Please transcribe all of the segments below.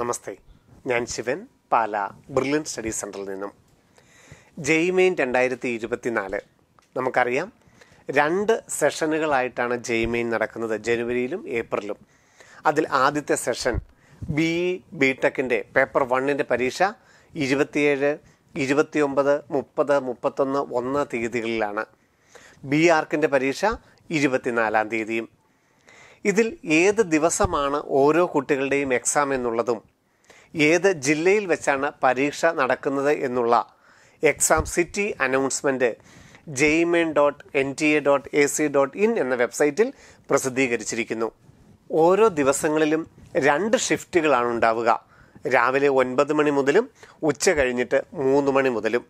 നമസ്തേ ഞാൻ ശിവൻ പാല brilliant studies സെൻറ്ററിൽ നിന്നും ജെയ്മെയിൻ മെയിൻ രണ്ടായിരത്തി ഇരുപത്തിനാല് നമുക്കറിയാം രണ്ട് സെഷനുകളായിട്ടാണ് ജെയ്മെയിൻ നടക്കുന്നത് ജനുവരിയിലും ഏപ്രിലും അതിൽ ആദ്യത്തെ സെഷൻ ബി ഇ ബി ടെക്കിൻ്റെ പേപ്പർ വണ്ണിൻ്റെ പരീക്ഷ ഇരുപത്തിയേഴ് ഇരുപത്തിയൊമ്പത് മുപ്പത് മുപ്പത്തൊന്ന് ഒന്ന് തീയതികളിലാണ് ബി ആർക്കിൻ്റെ പരീക്ഷ ഇരുപത്തിനാലാം തീയതിയും ഇതിൽ ഏത് ദിവസമാണ് ഓരോ കുട്ടികളുടെയും എക്സാം എന്നുള്ളതും ഏത് ജില്ലയിൽ വെച്ചാണ് പരീക്ഷ നടക്കുന്നത് എന്നുള്ള exam city announcement JEE Main dot N T A dot A C dot in എന്ന വെബ്സൈറ്റിൽ പ്രസിദ്ധീകരിച്ചിരിക്കുന്നു ഓരോ ദിവസങ്ങളിലും രണ്ട് ഷിഫ്റ്റുകളാണ് ഉണ്ടാവുക രാവിലെ ഒൻപത് മണി മുതലും ഉച്ച കഴിഞ്ഞിട്ട് മൂന്ന് മണി മുതലും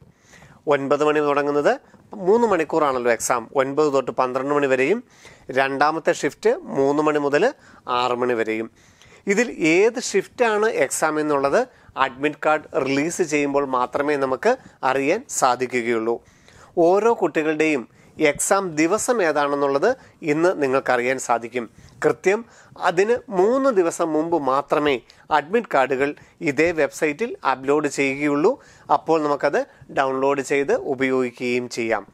ഒൻപത് മണി തുടങ്ങുന്നത് മൂന്ന് മണിക്കൂറാണല്ലോ എക്സാം ഒൻപത് തൊട്ട് പന്ത്രണ്ട് മണി വരെയും രണ്ടാമത്തെ ഷിഫ്റ്റ് മൂന്ന് മണി മുതൽ ആറ് മണി വരെയും ഇതിൽ ഏത് ഷിഫ്റ്റാണ് എക്സാം എന്നുള്ളത് അഡ്മിറ്റ് കാർഡ് റിലീസ് ചെയ്യുമ്പോൾ മാത്രമേ നമുക്ക് അറിയാൻ സാധിക്കുകയുള്ളൂ ഓരോ കുട്ടികളുടെയും എക്സാം ദിവസം ഏതാണെന്നുള്ളത് ഇന്ന് നിങ്ങൾക്കറിയാൻ സാധിക്കും കൃത്യം അതിന് മൂന്ന് ദിവസം മുമ്പ് മാത്രമേ അഡ്മിറ്റ് കാർഡുകൾ ഇതേ വെബ്സൈറ്റിൽ അപ്ലോഡ് ചെയ്യുകയുള്ളൂ അപ്പോൾ നമുക്കത് ഡൗൺലോഡ് ചെയ്ത് ഉപയോഗിക്കുകയും ചെയ്യാം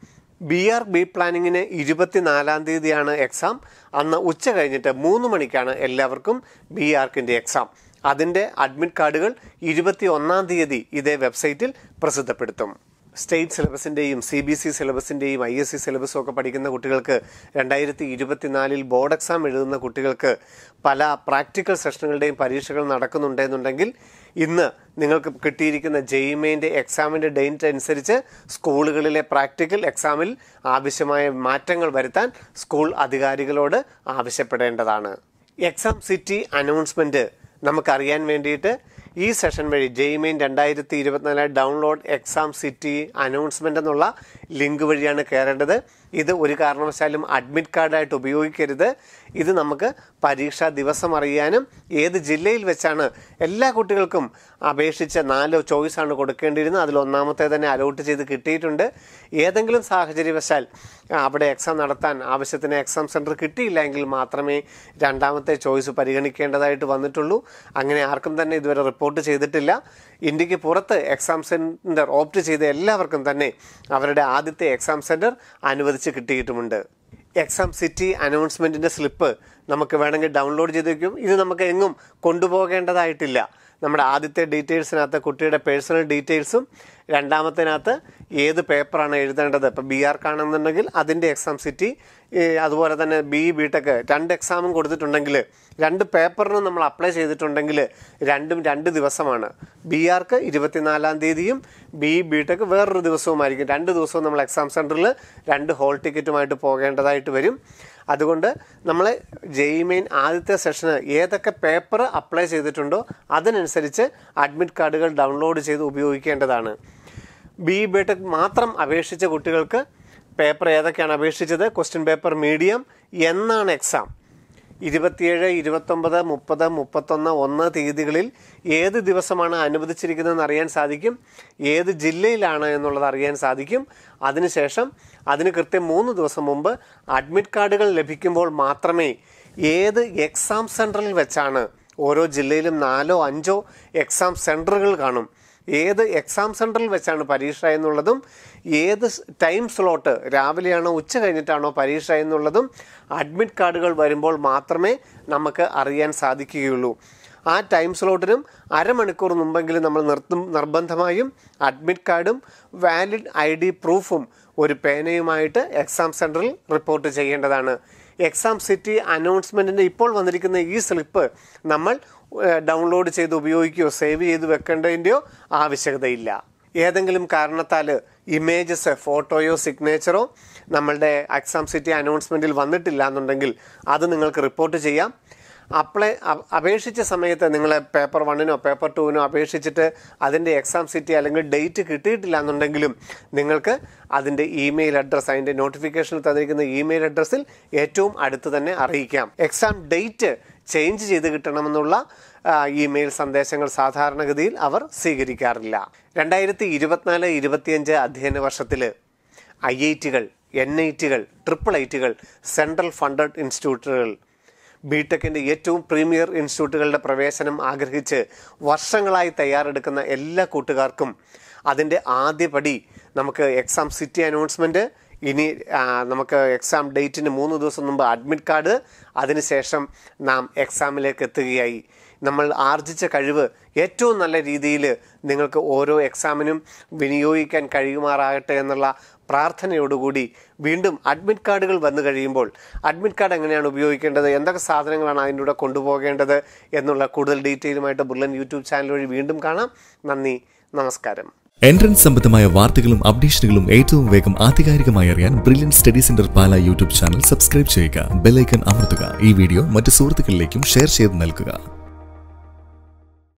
ബി ആർ ബി പ്ലാനിങ്ങിന് ഇരുപത്തിനാലാം തീയതിയാണ് എക്സാം അന്ന് ഉച്ച കഴിഞ്ഞിട്ട് മൂന്ന് മണിക്കാണ് എല്ലാവർക്കും ബി ആർക്കിൻ്റെ എക്സാം അതിൻ്റെ അഡ്മിറ്റ് കാർഡുകൾ ഇരുപത്തി ഒന്നാം തീയതി ഇതേ വെബ്സൈറ്റിൽ പ്രസിദ്ധപ്പെടുത്തും സ്റ്റേറ്റ് സിലബസിൻ്റെയും സി ബി സി e സിലബസിൻ്റെയും ഐ എസ് സി e സിലബസും ഒക്കെ പഠിക്കുന്ന കുട്ടികൾക്ക് രണ്ടായിരത്തി ഇരുപത്തിനാലിൽ ബോർഡ് എക്സാം എഴുതുന്ന കുട്ടികൾക്ക് പല പ്രാക്ടിക്കൽ സെഷനുകളുടെയും പരീക്ഷകൾ നടക്കുന്നുണ്ടെന്നുണ്ടെങ്കിൽ ഇന്ന് നിങ്ങൾക്ക് കിട്ടിയിരിക്കുന്ന ജെയിമേൻ്റെ എക്സാമിൻ്റെ ഡേറ്റ് അനുസരിച്ച് സ്കൂളുകളിലെ പ്രാക്ടിക്കൽ എക്സാമിൽ ആവശ്യമായ മാറ്റങ്ങൾ വരുത്താൻ സ്കൂൾ അധികാരികളോട് ആവശ്യപ്പെടേണ്ടതാണ് എക്സാം സിറ്റി അനൗൺസ്മെൻറ്റ് നമുക്കറിയാൻ വേണ്ടിയിട്ട് ഈ സെഷൻ വഴി ജെയ്മെയിൻ രണ്ടായിരത്തി ഇരുപത്തിനാല് ഡൗൺലോഡ് എക്സാം സിറ്റി അനൗൺസ്മെൻ്റ് എന്നുള്ള ലിങ്ക് വഴിയാണ് കയറേണ്ടത് ഇത് ഒരു കാരണവശാലും അഡ്മിറ്റ് കാർഡായിട്ട് ഉപയോഗിക്കരുത് ഇത് നമുക്ക് പരീക്ഷാ ദിവസം അറിയാനും ഏത് ജില്ലയിൽ വെച്ചാണ് എല്ലാ കുട്ടികൾക്കും അപേക്ഷിച്ച നാല് ചോയ്സാണ് കൊടുക്കേണ്ടിയിരുന്നത് അതിൽ തന്നെ അലോട്ട് ചെയ്ത് കിട്ടിയിട്ടുണ്ട് ഏതെങ്കിലും സാഹചര്യവശാൽ അവിടെ എക്സാം നടത്താൻ ആവശ്യത്തിന് എക്സാം സെൻറ്റർ കിട്ടിയില്ലെങ്കിൽ മാത്രമേ രണ്ടാമത്തെ ചോയ്സ് പരിഗണിക്കേണ്ടതായിട്ട് വന്നിട്ടുള്ളൂ അങ്ങനെ ആർക്കും തന്നെ ഇതുവരെ റിപ്പോർട്ട് ചെയ്തിട്ടില്ല ഇന്ത്യക്ക് പുറത്ത് എക്സാം സെൻറ്റർ ഓപ്റ്റ് ചെയ്ത എല്ലാവർക്കും തന്നെ അവരുടെ ആദ്യത്തെ എക്സാം സെൻറ്റർ അനുവദിച്ച് കിട്ടിയിട്ടുമുണ്ട് എക്സാം സിറ്റി അനൗൺസ്മെൻറ്റിൻ്റെ സ്ലിപ്പ് നമുക്ക് വേണമെങ്കിൽ ഡൗൺലോഡ് ചെയ്ത് വയ്ക്കും ഇത് നമുക്ക് എങ്ങും കൊണ്ടുപോകേണ്ടതായിട്ടില്ല നമ്മുടെ ആദ്യത്തെ ഡീറ്റെയിൽസിനകത്ത് കുട്ടിയുടെ പേഴ്സണൽ ഡീറ്റെയിൽസും രണ്ടാമത്തിനകത്ത് ഏത് പേപ്പറാണ് എഴുതേണ്ടത് ഇപ്പോൾ ബി ആർ കാണുന്നുണ്ടെങ്കിൽ അതിൻ്റെ എക്സാം സിറ്റി അതുപോലെ തന്നെ ബി ബി ടെക് രണ്ട് എക്സാമും കൊടുത്തിട്ടുണ്ടെങ്കിൽ രണ്ട് പേപ്പറിനും നമ്മൾ അപ്ലൈ ചെയ്തിട്ടുണ്ടെങ്കിൽ രണ്ടും രണ്ട് ദിവസമാണ് ബി ആർക്ക് ഇരുപത്തിനാലാം തീയതിയും ബി ബി ടെക് വേറൊരു ദിവസവുമായിരിക്കും രണ്ട് ദിവസവും നമ്മൾ എക്സാം സെൻറ്ററിൽ രണ്ട് ഹോൾ ടിക്കറ്റുമായിട്ട് പോകേണ്ടതായിട്ട് വരും അതുകൊണ്ട് നമ്മൾ ജെയ് മെയിൻ ആദ്യത്തെ സെഷന് ഏതൊക്കെ പേപ്പർ അപ്ലൈ ചെയ്തിട്ടുണ്ടോ അതിനനുസരിച്ച് അഡ്മിറ്റ് കാർഡുകൾ ഡൗൺലോഡ് ചെയ്ത് ഉപയോഗിക്കേണ്ടതാണ് ബി ബിടെക് മാത്രം അപേക്ഷിച്ച കുട്ടികൾക്ക് പേപ്പർ ഏതൊക്കെയാണ് അപേക്ഷിച്ചത് ക്വസ്റ്റ്യൻ പേപ്പർ മീഡിയം എന്നാണ് എക്സാം ഇരുപത്തിയേഴ് ഇരുപത്തൊമ്പത് മുപ്പത് മുപ്പത്തൊന്ന് ഒന്ന് തീയതികളിൽ ഏത് ദിവസമാണ് അനുവദിച്ചിരിക്കുന്നതെന്ന് അറിയാൻ സാധിക്കും ഏത് ജില്ലയിലാണ് എന്നുള്ളത് അറിയാൻ സാധിക്കും അതിനുശേഷം അതിന് കൃത്യം മൂന്ന് ദിവസം മുമ്പ് അഡ്മിറ്റ് കാർഡുകൾ ലഭിക്കുമ്പോൾ മാത്രമേ ഏത് എക്സാം സെൻറ്ററിൽ വെച്ചാണ് ഓരോ ജില്ലയിലും നാലോ അഞ്ചോ എക്സാം സെൻറ്ററുകൾ കാണും ഏത് എക്സാം സെൻറ്ററിൽ വെച്ചാണ് പരീക്ഷ എന്നുള്ളതും ഏത് ടൈം സ്ലോട്ട് രാവിലെയാണോ ഉച്ച കഴിഞ്ഞിട്ടാണോ പരീക്ഷ എന്നുള്ളതും അഡ്മിറ്റ് കാർഡുകൾ വരുമ്പോൾ മാത്രമേ നമുക്ക് അറിയാൻ സാധിക്കുകയുള്ളൂ ആ ടൈം സ്ലോട്ടിനും അരമണിക്കൂർ മുമ്പെങ്കിലും നമ്മൾ നിർത്തും നിർബന്ധമായും അഡ്മിറ്റ് കാർഡും വാലിഡ് ഐ ഡി പ്രൂഫും ഒരു പേനയുമായിട്ട് എക്സാം സെൻറ്ററിൽ റിപ്പോർട്ട് ചെയ്യേണ്ടതാണ് എക്സാം സിറ്റി അനൗൺസ്മെൻറ്റിൻ്റെ ഇപ്പോൾ വന്നിരിക്കുന്ന ഈ സ്ലിപ്പ് നമ്മൾ ഡൗൺലോഡ് ചെയ്ത് ഉപയോഗിക്കുകയോ സേവ് ചെയ്ത് വെക്കേണ്ടതിൻ്റെയോ ആവശ്യകതയില്ല ഏതെങ്കിലും കാരണത്താൽ ഇമേജസ് ഫോട്ടോയോ സിഗ്നേച്ചറോ നമ്മളുടെ എക്സാം സിറ്റി അനൗൺസ്മെൻറ്റിൽ വന്നിട്ടില്ല എന്നുണ്ടെങ്കിൽ അത് നിങ്ങൾക്ക് റിപ്പോർട്ട് ചെയ്യാം അപ്ലൈ അപേക്ഷിച്ച സമയത്ത് നിങ്ങൾ പേപ്പർ വണ്ണിനോ പേപ്പർ ടുവിനോ അപേക്ഷിച്ചിട്ട് അതിൻ്റെ എക്സാം സിറ്റി അല്ലെങ്കിൽ ഡേറ്റ് കിട്ടിയിട്ടില്ല എന്നുണ്ടെങ്കിലും നിങ്ങൾക്ക് അതിൻ്റെ ഇമെയിൽ അഡ്രസ്സ് അതിൻ്റെ നോട്ടിഫിക്കേഷനിൽ തന്നിരിക്കുന്ന ഇമെയിൽ അഡ്രസ്സിൽ ഏറ്റവും അടുത്ത് തന്നെ അറിയിക്കാം എക്സാം ഡേറ്റ് ചേഞ്ച് ചെയ്ത് കിട്ടണമെന്നുള്ള ഇമെയിൽ സന്ദേശങ്ങൾ സാധാരണഗതിയിൽ അവർ സ്വീകരിക്കാറില്ല രണ്ടായിരത്തി ഇരുപത്തിനാല് ഇരുപത്തിയഞ്ച് അധ്യയന വർഷത്തിൽ ഐ ഐ ടികൾ എൻ ഐ ടികൾ ട്രിപ്പിൾ ഐ ടികൾ സെൻട്രൽ ഫണ്ടഡ് ഇൻസ്റ്റിറ്റ്യൂട്ടുകൾ ബിടെക്കിൻ്റെ ഏറ്റവും പ്രീമിയർ ഇൻസ്റ്റിറ്റ്യൂട്ടുകളുടെ പ്രവേശനം ആഗ്രഹിച്ച് വർഷങ്ങളായി തയ്യാറെടുക്കുന്ന എല്ലാ കൂട്ടുകാർക്കും അതിൻ്റെ ആദ്യപടി നമുക്ക് എക്സാം സിറ്റി അനൗൺസ്മെൻറ്റ് ഇനി നമുക്ക് എക്സാം ഡേറ്റിന് മൂന്ന് ദിവസം മുമ്പ് അഡ്മിറ്റ് കാർഡ് അതിനുശേഷം നാം എക്സാമിലേക്ക് എത്തുകയായി നമ്മൾ ആർജിച്ച കഴിവ് ഏറ്റവും നല്ല രീതിയിൽ നിങ്ങൾക്ക് ഓരോ എക്സാമിനും വിനിയോഗിക്കാൻ കഴിയുമാറാകട്ടെ എന്നുള്ള പ്രാർത്ഥനയോടുകൂടി വീണ്ടും അഡ്മിറ്റ് കാർഡുകൾ വന്നു കഴിയുമ്പോൾ അഡ്മിറ്റ് കാർഡ് എങ്ങനെയാണ് ഉപയോഗിക്കേണ്ടത് എന്തൊക്കെ സാധനങ്ങളാണ് അതിൻ്റെ കൂടെ കൊണ്ടുപോകേണ്ടത് എന്നുള്ള കൂടുതൽ ഡീറ്റെയിലുമായിട്ട് ബുള്ളൻ യൂട്യൂബ് ചാനൽ വഴി വീണ്ടും കാണാം നന്ദി നമസ്കാരം എൻട്രൻസ് സംബന്ധമായ വാർത്തകളും അപ്ഡേഷനുകളും ഏറ്റവും വേഗം ആധികാരികമായി അറിയാൻ brilliant study centre Pala YouTube channel subscribe ചെയ്യുക ബെലൈക്കൺ അമർത്തുക ഈ വീഡിയോ മറ്റ് സുഹൃത്തുക്കളിലേക്കും ഷെയർ ചെയ്ത് നൽകുക